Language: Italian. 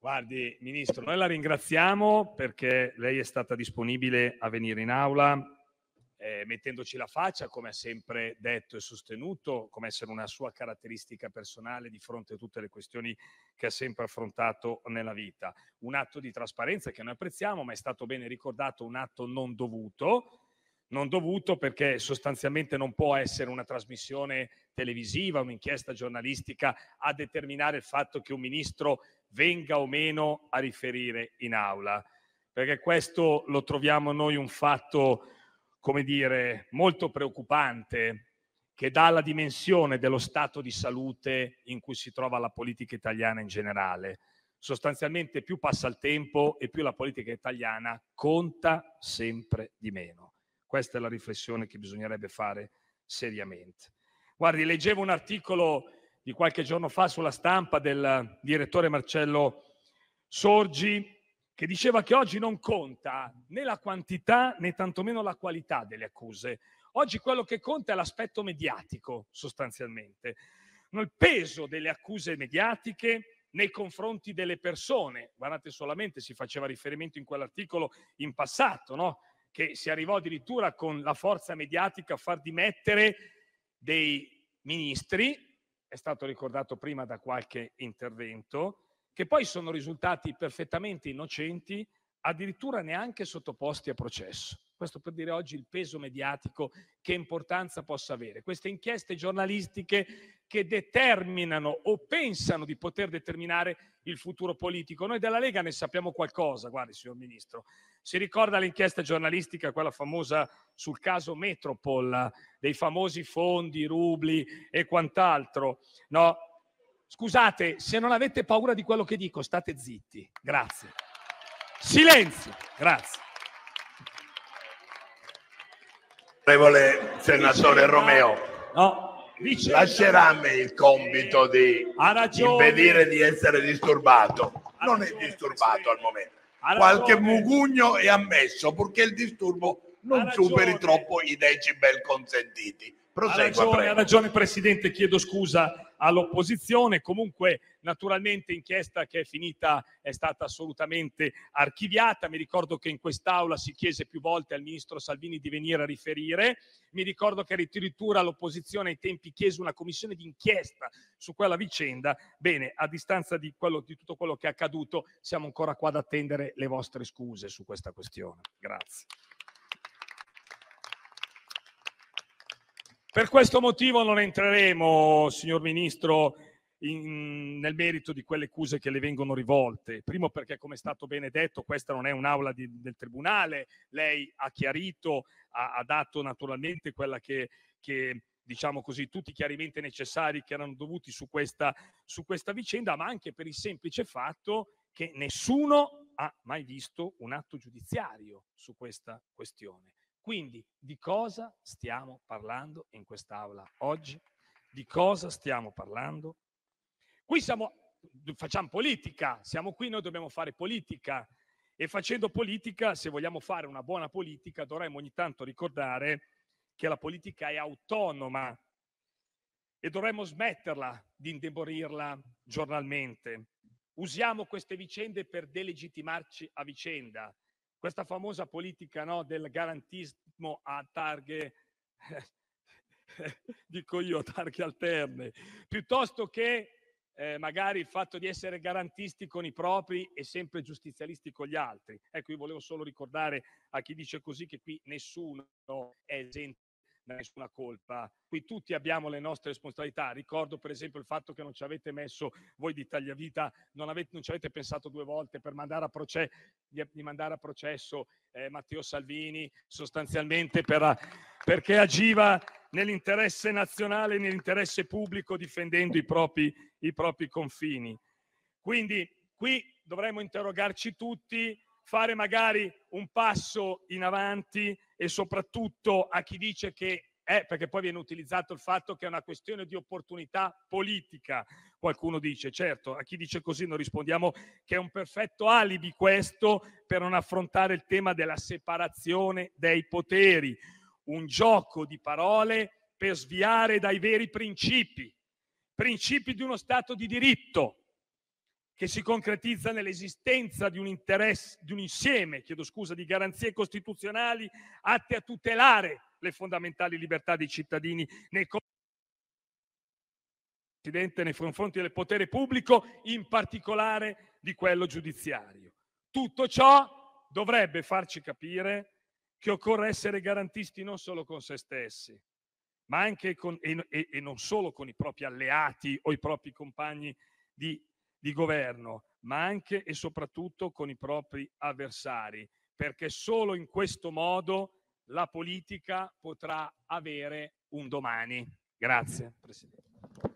Guardi, Ministro, noi la ringraziamo perché lei è stata disponibile a venire in aula eh, mettendoci la faccia, come ha sempre detto e sostenuto, come essere una sua caratteristica personale di fronte a tutte le questioni che ha sempre affrontato nella vita. Un atto di trasparenza che noi apprezziamo, ma è stato bene ricordato un atto non dovuto non dovuto perché sostanzialmente non può essere una trasmissione televisiva, un'inchiesta giornalistica a determinare il fatto che un ministro venga o meno a riferire in aula, perché questo lo troviamo noi un fatto, come dire, molto preoccupante che dà la dimensione dello stato di salute in cui si trova la politica italiana in generale. Sostanzialmente più passa il tempo e più la politica italiana conta sempre di meno. Questa è la riflessione che bisognerebbe fare seriamente. Guardi, leggevo un articolo di qualche giorno fa sulla stampa del direttore Marcello Sorgi che diceva che oggi non conta né la quantità né tantomeno la qualità delle accuse. Oggi quello che conta è l'aspetto mediatico, sostanzialmente. Il peso delle accuse mediatiche nei confronti delle persone. Guardate solamente, si faceva riferimento in quell'articolo in passato, no? che si arrivò addirittura con la forza mediatica a far dimettere dei ministri, è stato ricordato prima da qualche intervento, che poi sono risultati perfettamente innocenti, addirittura neanche sottoposti a processo. Questo per dire oggi il peso mediatico che importanza possa avere. Queste inchieste giornalistiche che determinano o pensano di poter determinare il futuro politico. Noi della Lega ne sappiamo qualcosa, guardi signor Ministro. Si ricorda l'inchiesta giornalistica, quella famosa sul caso Metropol, dei famosi fondi, rubli e quant'altro, no? Scusate, se non avete paura di quello che dico, state zitti. Grazie. Silenzio. Grazie. Onorevole senatore Romeo, no, lascerà a me il compito di impedire di essere disturbato. Non è disturbato al momento. Qualche mugugno è ammesso, purché il disturbo non superi troppo i decibel consentiti. Prosegua, ha ragione, ha ragione Presidente, chiedo scusa all'opposizione. Comunque, naturalmente, inchiesta che è finita è stata assolutamente archiviata. Mi ricordo che in quest'Aula si chiese più volte al ministro Salvini di venire a riferire. Mi ricordo che addirittura l'opposizione ai tempi chiese una commissione d'inchiesta su quella vicenda. Bene, a distanza di, quello, di tutto quello che è accaduto, siamo ancora qua ad attendere le vostre scuse su questa questione. Grazie. Per questo motivo non entreremo, signor Ministro, in, nel merito di quelle accuse che le vengono rivolte. Primo perché, come è stato bene detto, questa non è un'aula di, del Tribunale. Lei ha chiarito, ha, ha dato naturalmente quella che, che, diciamo così, tutti i chiarimenti necessari che erano dovuti su questa, su questa vicenda, ma anche per il semplice fatto che nessuno ha mai visto un atto giudiziario su questa questione. Quindi di cosa stiamo parlando in quest'Aula oggi? Di cosa stiamo parlando? Qui siamo, facciamo politica, siamo qui, noi dobbiamo fare politica e facendo politica, se vogliamo fare una buona politica, dovremmo ogni tanto ricordare che la politica è autonoma e dovremmo smetterla di indeborirla giornalmente. Usiamo queste vicende per delegittimarci a vicenda, questa famosa politica no, del garantismo a targhe, dico io, targhe alterne, piuttosto che eh, magari il fatto di essere garantisti con i propri e sempre giustizialisti con gli altri. Ecco, io volevo solo ricordare a chi dice così che qui nessuno è esente nessuna colpa. Qui tutti abbiamo le nostre responsabilità. Ricordo per esempio il fatto che non ci avete messo voi di Tagliavita, non, avete, non ci avete pensato due volte per mandare a, proce- di, di mandare a processo eh, Matteo Salvini, sostanzialmente per, perché agiva nell'interesse nazionale, nell'interesse pubblico, difendendo i propri, i propri confini. Quindi qui dovremmo interrogarci tutti fare magari un passo in avanti e soprattutto a chi dice che è, perché poi viene utilizzato il fatto che è una questione di opportunità politica, qualcuno dice, certo, a chi dice così non rispondiamo che è un perfetto alibi questo per non affrontare il tema della separazione dei poteri, un gioco di parole per sviare dai veri principi, principi di uno Stato di diritto, che si concretizza nell'esistenza di un, interesse, di un insieme, chiedo scusa, di garanzie costituzionali atte a tutelare le fondamentali libertà dei cittadini nei Presidente, nei confronti del potere pubblico, in particolare di quello giudiziario. Tutto ciò dovrebbe farci capire che occorre essere garantisti non solo con se stessi, ma anche con, e, e non solo con i propri alleati o i propri compagni di di governo, ma anche e soprattutto con i propri avversari, perché solo in questo modo la politica potrà avere un domani. Grazie Presidente.